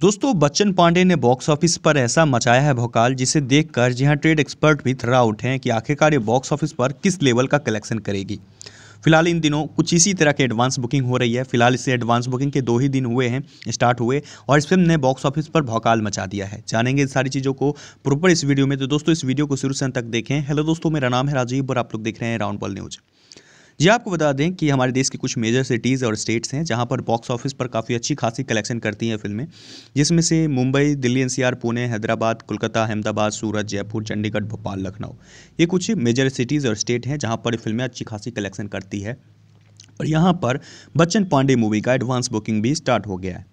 दोस्तों बच्चन पांडे ने box office पर ऐसा मचाया है भोकाल जिसे देखकर कर जहाँ ट्रेड एक्सपर्ट भी थ्रा उठे हैं कि आखिरकार ये बॉक्स ऑफिस पर किस लेवल का कलेक्शन करेगी फिलहाल इन दिनों कुछ इसी तरह के एडवांस बुकिंग हो रही है फिलहाल इसे एडवांस बुकिंग के दो ही दिन हुए हैं स्टार्ट हुए और इस फिल्म ने बॉक्स ऑफिस पर भौकाल मचा दिया है जानेंगे इन सारी चीज़ों को प्रॉपर इस वीडियो में तो दोस्तों इस वीडियो को शुरू से अंत तक देखें हेलो दोस्तों मेरा नाम है राजीव और आप लोग देख रहे हैं राउंड बॉल न्यूज़ जी आपको बता दें कि हमारे देश की कुछ मेजर सिटीज़ और स्टेट्स हैं जहाँ पर बॉक्स ऑफिस पर काफ़ी अच्छी खासी कलेक्शन करती हैं फिल्में जिसमें से मुंबई दिल्ली एनसीआर पुणे हैदराबाद कोलकाता अहमदाबाद सूरत जयपुर चंडीगढ़ भोपाल लखनऊ ये कुछ मेजर सिटीज़ और स्टेट हैं जहाँ पर फिल्में अच्छी खासी कलेक्शन करती है और यहाँ पर बच्चन पांडे मूवी का एडवांस बुकिंग भी स्टार्ट हो गया है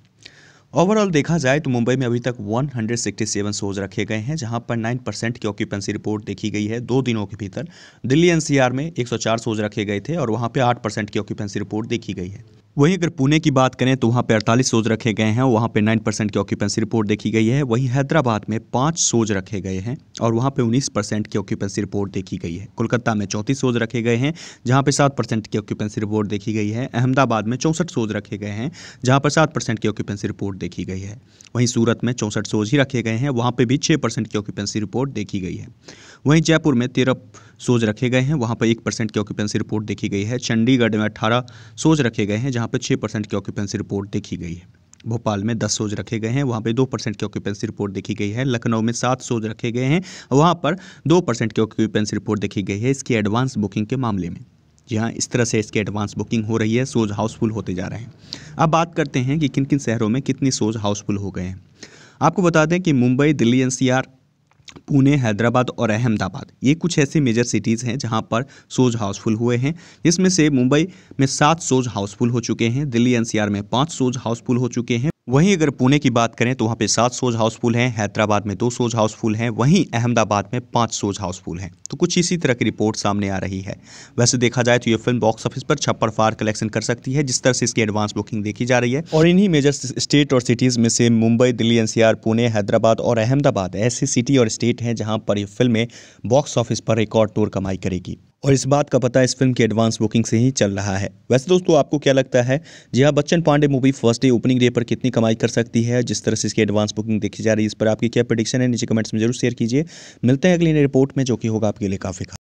ओवरऑल देखा जाए तो मुंबई में अभी तक 167 शोज रखे गए हैं जहां पर 9 परसेंट की ऑक्यूपेंसी रिपोर्ट देखी गई है दो दिनों के भीतर दिल्ली एनसीआर में 104 शोज रखे गए थे और वहां पे 8 परसेंट की ऑक्यूपेंसी रिपोर्ट देखी गई है वहीं अगर पुणे की बात करें तो वहाँ पे अड़तालीस सोज रखे गए हैं वहाँ पे नाइन परसेंट की ऑक्यूपेंसी रिपोर्ट देखी गई है वहीं हैदराबाद में पाँच सोज रखे गए हैं और वहाँ पे उन्नीस परसेंट की ऑक्यूपेंसी रिपोर्ट देखी गई है कोलकाता में चौंतीस सोज रखे गए हैं जहाँ पे सात परसेंट की ऑक्यूपेंसी रिपोर्ट देखी गई है अहमदाबाद में चौंसठ सोज रखे गए हैं जहाँ पर सात परसेंट की ऑक्यूपेंसी रिपोर्ट देखी गई है वहीं सूरत में चौंसठ सोज ही रखे गए हैं वहाँ पर भी छः परसेंट की ऑक्यूपेंसी रिपोर्ट देखी गई है वहीं जयपुर में तेरह सोज रखे गए हैं वहाँ पर एक परसेंट की ऑक्यूपेंसी रिपोर्ट देखी गई है चंडीगढ़ में अट्ठारह सोज रखे गए हैं यहाँ पर छः परसेंट की ऑक्यूपेंसी रिपोर्ट देखी गई है भोपाल में दस सोज रखे गए हैं वहाँ पे दो परसेंट की ऑक्यूपेंसी रिपोर्ट देखी गई है लखनऊ में सात सोज रखे गए हैं वहाँ पर दो परसेंट की ऑक्यूपेंसी रिपोर्ट देखी गई है इसकी एडवांस बुकिंग के मामले में जहाँ इस तरह से इसकी एडवांस बुकिंग हो रही है सोज हाउसफुल होते जा रहे हैं अब बात करते हैं कि किन किन शहरों में कितनी सोज हाउसफुल हो गए हैं आपको बता दें कि मुंबई दिल्ली एनसीआर पुणे हैदराबाद और अहमदाबाद ये कुछ ऐसे मेजर सिटीज़ हैं जहां पर सोज हाउसफुल हुए हैं जिसमें से मुंबई में सात सोज हाउसफुल हो चुके हैं दिल्ली एनसीआर में पाँच सोज हाउसफुल हो चुके हैं वहीं अगर पुणे की बात करें तो वहाँ पे सात सोज हाउसफुल हैं हैदराबाद में दो सोज हाउसफुल हैं वहीं अहमदाबाद में पाँच सोज हाउसफुल हैं तो कुछ इसी तरह की रिपोर्ट सामने आ रही है वैसे देखा जाए तो ये फिल्म बॉक्स ऑफिस पर छप्पर फार कलेक्शन कर सकती है जिस तरह से इसकी एडवांस बुकिंग देखी जा रही है और इन्हीं मेजर स्टेट और सिटीज़ में से मुंबई दिल्ली एन पुणे हैदराबाद और अहमदाबाद ऐसी सिटी और स्टेट हैं जहाँ पर ये फिल्में बॉक्स ऑफिस पर रिकॉर्ड टूर कमाई करेगी और इस बात का पता इस फिल्म की एडवांस बुकिंग से ही चल रहा है वैसे दोस्तों आपको क्या लगता है जी हाँ Bachchan Pandey movie first day opening day पर कितनी कमाई कर सकती है जिस तरह से इसकी एडवांस बुकिंग देखी जा रही है इस पर आपकी क्या प्रडिक्शन है नीचे कमेंट्स में जरूर शेयर कीजिए मिलते हैं अगली रिपोर्ट में जो कि होगा आपके लिए काफ़ी